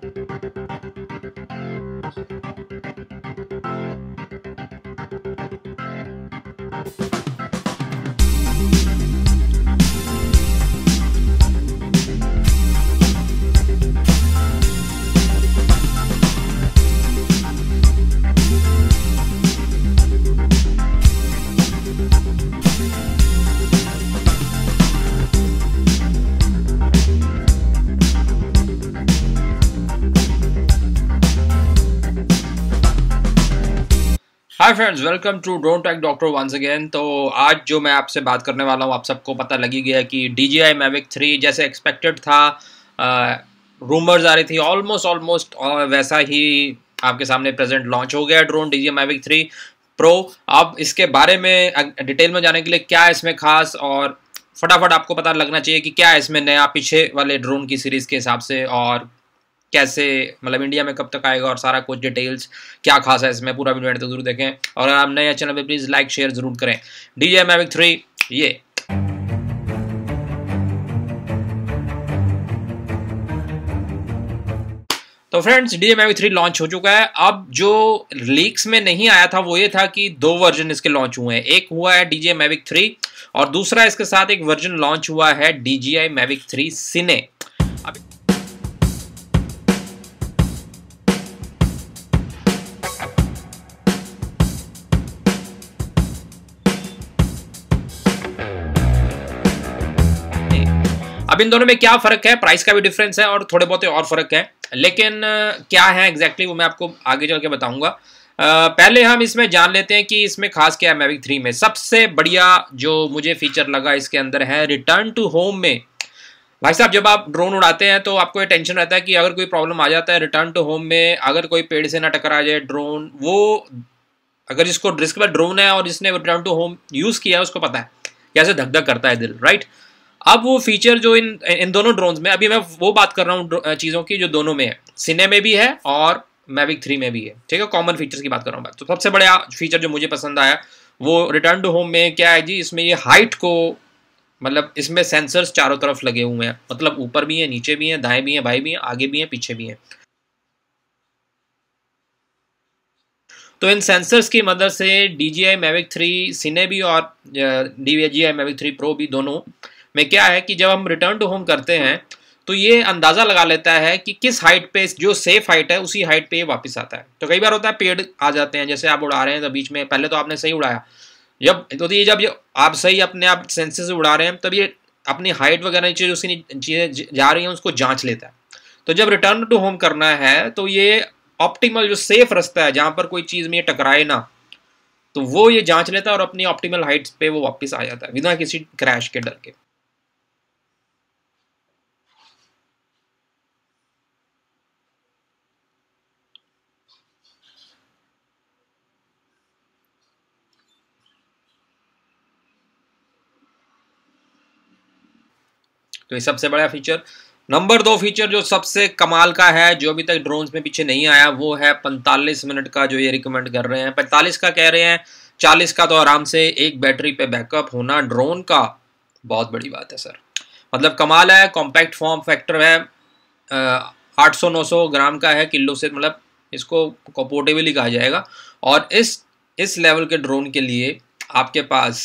Thank you. Hi friends welcome to don't tack doctor once again तो आज जो मैं आपसे बात करने वाला हूँ आप सबको पता लगी गया कि D J I Mavic three जैसे एक्सपेक्टेड था रूमर्स आ रही थी ऑलमोस्ट ऑलमोस्ट वैसा ही आपके सामने प्रेजेंट लॉन्च हो गया drone D J Mavic three pro अब इसके बारे में डिटेल में जाने के लिए क्या है इसमें खास और फटाफट आपको पता लगना चाहिए कि क्या इसमें नया पीछे वाले ड्रोन की सीरीज़ के हिसाब से और कैसे मतलब इंडिया में कब तक आएगा और सारा कुछ डिटेल्स क्या खास है इसमें पूरा वीडियो तो जरूर देखें और आप नए चैनल पर प्लीज़ लाइक शेयर जरूर करें डी जे मैविक थ्री ये तो friends D M three launch हो चुका है अब जो लीक्स में नहीं आया था वो ये था कि दो वर्जन इसके लॉन्च हुए हैं एक हुआ है डी जे मैविक थ्री और दूसरा इसके साथ एक वर्जन लॉन्च हुआ है D J I Mavic three Cine अब इन दोनों में क्या फर्क है प्राइस का भी डिफरेंस है और थोड़े बहुत और फर्क है लेकिन क्या है एग्जैक्टली exactly, वो मैं आपको आगे चल के बताऊंगा पहले हम इसमें जान लेते हैं कि इसमें खास क्या है मैविक थ्री में सबसे बढ़िया जो मुझे फीचर लगा इसके अंदर है रिटर्न टू होम में भाई साहब जब आप ड्रोन उड़ाते हैं तो आपको ये टेंशन रहता है कि अगर कोई प्रॉब्लम आ जाता है रिटर्न टू होम में अगर कोई पेड़ से ना टकरा जाए ड्रोन वो अगर जिसको रिस्क पर ड्रोन है और जिसने रिटर्न टू होम यूज़ किया है उसको पता है कैसे धक धक करता है दिल राइट right? अब वो फीचर जो इन इन दोनों ड्रोन में अभी मैं वो बात कर रहा हूँ चीज़ों की जो दोनों में है सिने में भी है और मैविक थ्री में भी है ठीक है कॉमन फीचर्स की बात कर रहा हूँ तो सबसे बड़ा फीचर जो मुझे पसंद आया वो रिटर्न टू होम में क्या है जी इसमें ये हाइट को मतलब इसमें सेंसर्स चारों तरफ लगे हुए हैं मतलब ऊपर भी है नीचे भी है दाएं भी हैं बाएं भी हैं आगे भी हैं पीछे भी हैं तो इन सेंसर्स की मदद से D J I three Cine भी और D J I Mavic three pro भी दोनों में क्या है कि जब हम रिटर्न टू होम करते हैं तो ये अंदाज़ा लगा लेता है कि किस हाइट पे जो सेफ हाइट है उसी हाइट पे ये वापस आता है तो कई बार होता है पेड़ आ जाते हैं जैसे आप उड़ा रहे हैं तो बीच में पहले तो आपने सही उड़ाया जब तो ये जब ये आप सही अपने आप सेंसेस उड़ा रहे हैं तब ये अपनी हाइट वगैरह चीज़ उसी चीज़ें जा रही हैं उसको जाँच लेता है तो जब रिटर्न टू होम करना है तो ये ऑप्टिमल जो सेफ रास्ता है जहाँ पर कोई चीज़ में टकराए ना तो वो ये जाँच लेता है और अपनी ऑप्टिमल हाइट पर वो वापस आ जाता है बिना किसी क्रैश के डर के तो ये सबसे बड़ा फीचर नंबर दो फीचर जो सबसे कमाल का है जो अभी तक ड्रोन्स में पीछे नहीं आया वो है 45 मिनट का जो ये रिकमेंड कर रहे हैं 45 का कह रहे हैं 40 का तो आराम से एक बैटरी पे बैकअप होना ड्रोन का बहुत बड़ी बात है सर मतलब कमाल है कॉम्पैक्ट फॉर्म फैक्टर है आठ सौ नौ सौ ग्राम का है किलो से मतलब इसको पोर्टेबल कहा जाएगा और इस इस लेवल के ड्रोन के लिए आपके पास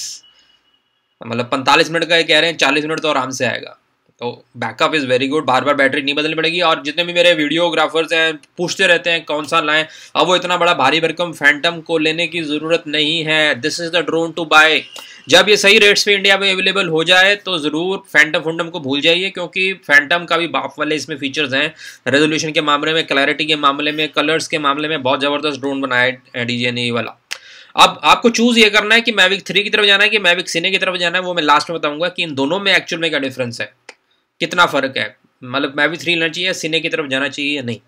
मतलब 45 मिनट का ये कह रहे हैं 40 मिनट तो आराम से आएगा तो बैकअप इज़ वेरी गुड बार बार बैटरी नहीं बदलनी पड़ेगी और जितने भी मेरे वीडियोग्राफर्स हैं पूछते रहते हैं कौन सा लाएं अब वो इतना बड़ा भारी भरकम फैंटम को लेने की ज़रूरत नहीं है this is the drone to buy जब ये सही रेट्स पे इंडिया में अवेलेबल हो जाए तो ज़रूर फैंटम फुंडम को भूल जाइए क्योंकि फैंटम का भी बाप वाले इसमें फीचर्स हैं रेजोल्यूशन के मामले में क्लैरिटी के मामले में कलर्स के मामले में बहुत ज़बरदस्त ड्रोन बनाया है डी ने वाला अब आपको चूज ये करना है कि मैविक थ्री की तरफ जाना है कि मैविक सिने की तरफ जाना है वो मैं लास्ट में बताऊंगा कि इन दोनों में एक्चुअल में क्या डिफरेंस है कितना फ़र्क है मतलब मैं भी थ्री लेना चाहिए सिने की तरफ जाना चाहिए या नहीं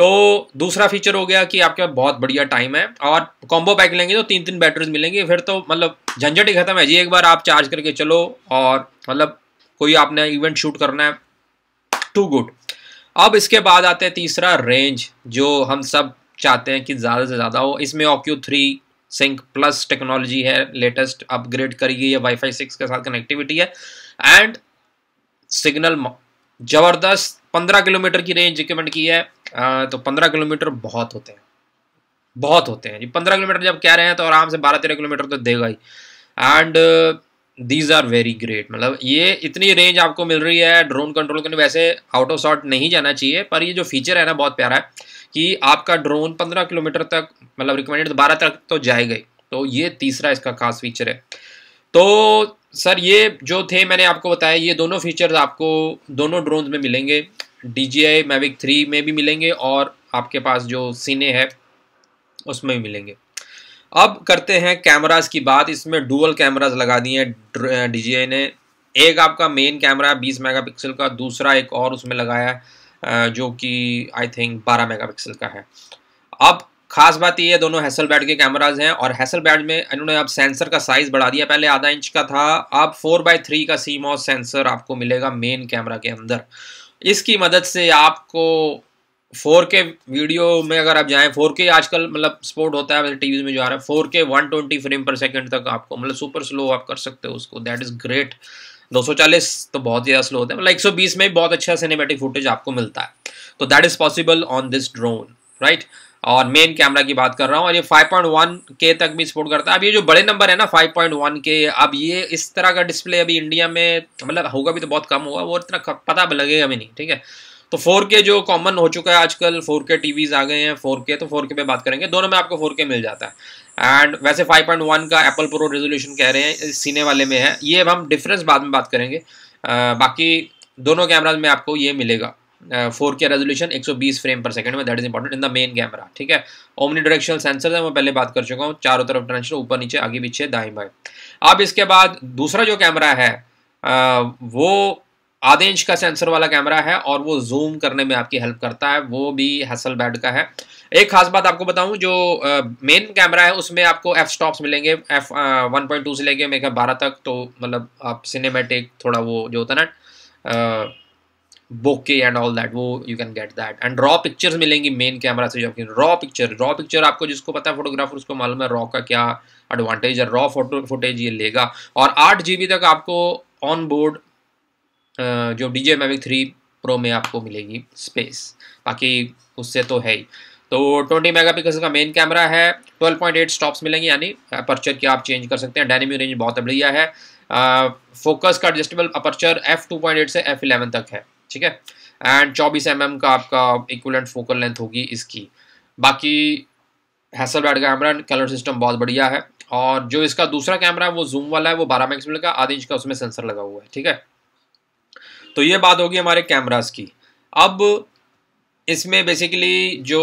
तो दूसरा फीचर हो गया कि आपके पास बहुत बढ़िया टाइम है और कॉम्बो पैक लेंगे तो तीन तीन बैटरीज मिलेंगी फिर तो मतलब झंझट ही खत्म है जी एक बार आप चार्ज करके चलो और मतलब कोई आपने इवेंट शूट करना है टू गुड अब इसके बाद आते हैं तीसरा रेंज जो हम सब चाहते हैं कि ज़्यादा से ज़्यादा हो इसमें Ocu three sync plus technology है लेटेस्ट अपग्रेड करी गई है वाईफाई सिक्स के साथ कनेक्टिविटी है एंड सिग्नल जबरदस्त पंद्रह किलोमीटर की रेंज रिकमेंड की है आ, तो पंद्रह किलोमीटर बहुत होते हैं बहुत होते हैं पंद्रह किलोमीटर जब कह रहे हैं तो आराम से बारह तेरह किलोमीटर तो देगा ही and these are very great मतलब ये इतनी रेंज आपको मिल रही है ड्रोन कंट्रोल करने वैसे आउट ऑफ शॉर्ट नहीं जाना चाहिए पर ये जो फीचर है ना बहुत प्यारा है कि आपका ड्रोन पंद्रह किलोमीटर तक मतलब रिकमेंडेड बारह तक तो जाएगा ही तो ये तीसरा इसका खास फीचर है तो सर ये जो थे मैंने आपको बताया ये दोनों फीचर्स आपको दोनों ड्रोन में मिलेंगे D J I Mavic three में भी मिलेंगे और आपके पास जो सीने है उसमें भी मिलेंगे अब करते हैं कैमरास की बात इसमें डुअल कैमरास लगा दिए हैं डी ने एक आपका मेन कैमरा है 20 मेगापिक्सल का दूसरा एक और उसमें लगाया जो कि आई थिंक 12 मेगापिक्सल का है अब खास बात ये दोनों हैसल बैड के कैमराज हैं और हैसल बैड में इन्होंने अब सेंसर का साइज़ बढ़ा दिया पहले आधा इंच का था अब फोर बाई थ्री का सीमॉस सेंसर आपको मिलेगा मेन कैमरा के अंदर इसकी मदद से आपको 4K वीडियो में अगर आप जाएं 4K आजकल मतलब स्पोर्ट होता है टीवी मतलब में जो आ रहा है 4K 120 फ्रेम पर सेकंड तक आपको मतलब सुपर स्लो आप कर सकते हो उसको दैट इज़ ग्रेट 240 तो बहुत ज़्यादा स्लो होता है मतलब 120 में बहुत अच्छा सिनेमेटिक फुटेज आपको मिलता है तो that is possible on this drone right और मेन कैमरा की बात कर रहा हूँ और ये 5.1 के तक भी सपोर्ट करता है अब ये जो बड़े नंबर है ना 5.1 के अब ये इस तरह का डिस्प्ले अभी इंडिया में मतलब होगा भी तो बहुत कम होगा वो इतना पता लगेगा भी नहीं ठीक है तो 4K जो कॉमन हो चुका है आजकल 4K टीवीज आ गए हैं 4K तो 4K पे बात करेंगे दोनों में आपको 4K मिल जाता है एंड वैसे 5.1 का एप्पल प्रो रेजोल्यूशन कह रहे हैं सीने वाले में है ये अब हम डिफरेंस बाद में बात करेंगे आ, बाकी दोनों कैमराज में आपको ये मिलेगा फोर के रेजोल्यूशन 120 फ्रेम पर सेकंड में that is important in the main camera ठीक है ओमनी डायरेक्शनल सेंसर है मैं पहले बात कर चुका हूँ चारों तरफ डायरेक्शन ऊपर नीचे आगे पीछे दाएं बाएं अब इसके बाद दूसरा जो कैमरा है आ, uh, वो आधे इंच का सेंसर वाला कैमरा है और वो जूम करने में आपकी हेल्प करता है वो भी हसल बैड का है एक खास बात आपको बताऊं जो मेन uh, कैमरा है उसमें आपको एफ स्टॉप्स मिलेंगे एफ वन पॉइंट टू से लेके मेरे बारह तक तो मतलब आप सिनेमेटिक थोड़ा वो जो होता है ना uh, bokeh and all that वो you can get that and raw pictures मिलेंगी मेन कैमरा से जो आपकी रॉ पिक्चर रॉ पिक्चर आपको जिसको पता है फोटोग्राफर उसको मालूम है रॉ का क्या एडवांटेज है रॉ फोटो फुटेज ये लेगा और आठ जी तक आपको ऑन बोर्ड जो D J Mavic three pro में आपको मिलेगी स्पेस बाकी उससे तो है ही तो मेगा पिक्सल का मेन कैमरा है ट्वेल्व पॉइंट एट स्टॉप्स मिलेंगे यानी अपर्चर की आप चेंज कर सकते हैं डायनेमिक रेंज बहुत बढ़िया है फोकस का adjustable aperture F two point eight से एफ इलेवन तक है ठीक है एंड 24 एम mm का आपका इक्वलेंट फोकल लेंथ होगी इसकी बाकी हैसल बैड का कैमरा कलर सिस्टम बहुत बढ़िया है और जो इसका दूसरा कैमरा है वो जूम वाला है वो 12 मेगापिक्सल का आधे इंच का उसमें सेंसर लगा हुआ है ठीक है तो ये बात होगी हमारे कैमराज की अब इसमें बेसिकली जो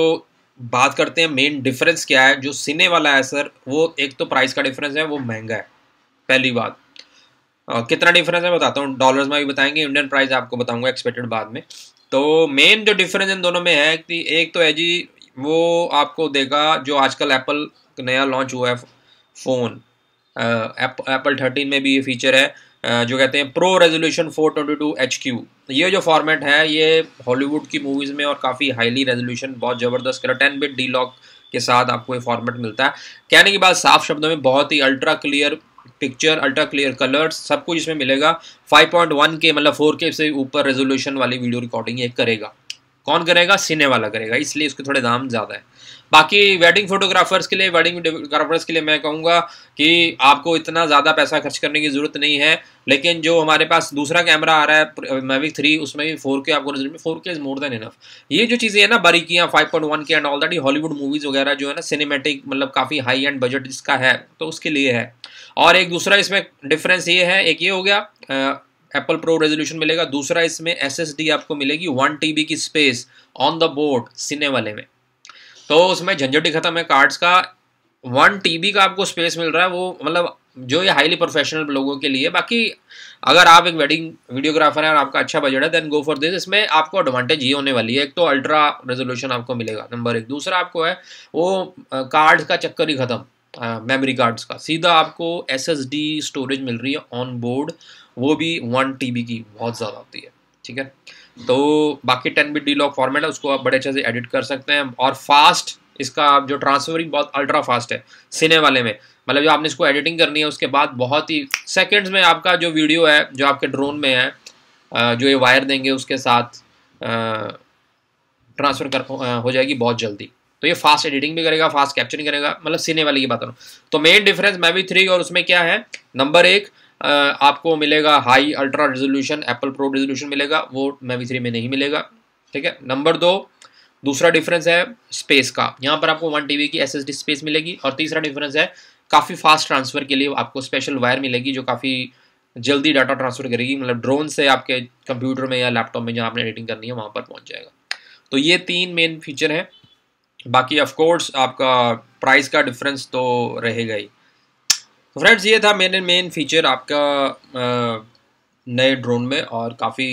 बात करते हैं मेन डिफरेंस क्या है जो सिने वाला है सर वो एक तो प्राइस का डिफरेंस है वो महंगा है पहली बात कितना डिफरेंस है बताता हूँ डॉलर्स में भी बताएंगे इंडियन प्राइस आपको बताऊंगा एक्सपेक्टेड बाद में तो मेन जो डिफरेंस इन दोनों में है कि एक तो है जी वो आपको देगा जो आजकल एप्पल नया लॉन्च हुआ है फ़ोन एप्पल थर्टीन में भी ये फीचर है जो कहते हैं pro resolution four twenty two H Q ये जो फॉर्मेट है ये हॉलीवुड की मूवीज़ में और काफ़ी हाईली रेजोल्यूशन बहुत ज़बरदस्त कर टेन बिट डी लॉक के साथ आपको ये फॉर्मेट मिलता है कहने की बात साफ शब्दों में बहुत ही ultra clear picture ultra clear colours सब कुछ इसमें मिलेगा 5.1 के मतलब 4K से ऊपर रेजोल्यूशन वाली वीडियो रिकॉर्डिंग ये करेगा कौन करेगा सिने वाला करेगा इसलिए इसके थोड़े दाम ज़्यादा है बाकी वेडिंग फोटोग्राफर्स के लिए वेडिंग फोटोग्राफर्स के लिए मैं कहूँगा कि आपको इतना ज़्यादा पैसा खर्च करने की ज़रूरत नहीं है लेकिन जो हमारे पास दूसरा कैमरा आ रहा है मैविक थ्री उसमें भी फोर के आपको नजर में फोर के इज मोर देन इनफ ये जो चीज़ें हैं ना बारीकियाँ five point one K and already Hollywood movies वगैरह जो है ना सिनेमेटिक मतलब काफ़ी हाई एंड बजट इसका है तो उसके लिए है और एक दूसरा इसमें डिफरेंस ये है एक ये हो गया एप्पल प्रो रेजोल्यूशन मिलेगा दूसरा इसमें एस आपको मिलेगी वन टी की space on the board Cine वाले में तो उसमें झंझटी खत्म है कार्ड्स का वन टीबी का आपको स्पेस मिल रहा है वो मतलब जो ये हाईली प्रोफेशनल लोगों के लिए बाकी अगर आप एक वेडिंग वीडियोग्राफर हैं और आपका अच्छा बजट है देन गो फॉर दिस इसमें आपको एडवांटेज ये होने वाली है एक तो अल्ट्रा रेजोल्यूशन आपको मिलेगा नंबर एक दूसरा आपको है वो कार्ड का चक्कर ही ख़त्म मेमोरी कार्ड्स का सीधा आपको एस स्टोरेज मिल रही है ऑन बोर्ड वो भी वन टी की बहुत ज़्यादा होती है ठीक है तो बाकी ten bit D log format है उसको आप बड़े अच्छे से एडिट कर सकते हैं और फास्ट इसका जो ट्रांसफरिंग बहुत अल्ट्रा फास्ट है सिने वाले में मतलब जो आपने इसको एडिटिंग करनी है उसके बाद बहुत ही सेकेंड्स में आपका जो वीडियो है जो आपके ड्रोन में है जो ये वायर देंगे उसके साथ ट्रांसफ़र कर हो जाएगी बहुत जल्दी तो ये फास्ट एडिटिंग भी करेगा फास्ट कैप्चरिंग करेगा मतलब सिने वाले की बात करूँ तो मेन डिफरेंस मैं भी थ्री और उसमें क्या है नंबर एक आपको मिलेगा high ultra resolution Apple pro resolution मिलेगा वो मेवी थ्री में नहीं मिलेगा ठीक है नंबर दो दूसरा डिफरेंस है स्पेस का यहाँ पर आपको वन टी की एस स्पेस मिलेगी और तीसरा डिफरेंस है काफ़ी फास्ट ट्रांसफ़र के लिए आपको स्पेशल वायर मिलेगी जो काफ़ी जल्दी डाटा ट्रांसफ़र करेगी मतलब ड्रोन से आपके कंप्यूटर में या लैपटॉप में जहाँ आपने एडिटिंग करनी है वहाँ पर पहुँच जाएगा तो ये तीन मेन फीचर हैं बाकी ऑफ कोर्स आपका प्राइस का डिफरेंस तो रहेगा ही तो फ्रेंड्स ये था मेरे मेन फीचर आपका नए ड्रोन में और काफ़ी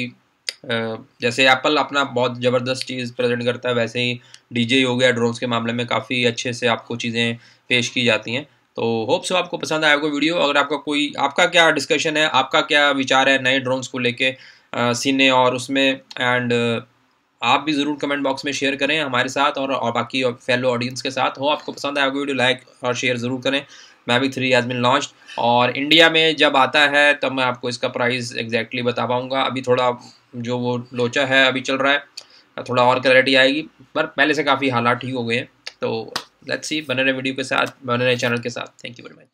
जैसे एप्पल अपना बहुत ज़बरदस्त चीज़ प्रेजेंट करता है वैसे ही डीजे हो गया ड्रोन्स के मामले में काफ़ी अच्छे से आपको चीज़ें पेश की जाती हैं तो होप सो आपको पसंद आया होगा वीडियो अगर आपका कोई आपका क्या डिस्कशन है आपका क्या विचार है नए ड्रोन्स को लेके सीने और उसमें एंड आप भी ज़रूर कमेंट बॉक्स में शेयर करें हमारे साथ और, और बाकी फेलो ऑडियंस के साथ हो आपको पसंद आया होगा वीडियो लाइक और शेयर ज़रूर करें Mavic three has been launch और इंडिया में जब आता है तब मैं आपको इसका प्राइस एग्जैक्टली बता पाऊँगा अभी थोड़ा जो वो लोचा है अभी चल रहा है थोड़ा और क्लैरिटी आएगी पर पहले से काफ़ी हालात ठीक हो गए हैं तो लेट्स सी बने रहे वीडियो के साथ बने रहे चैनल के साथ थैंक यू वेरी मच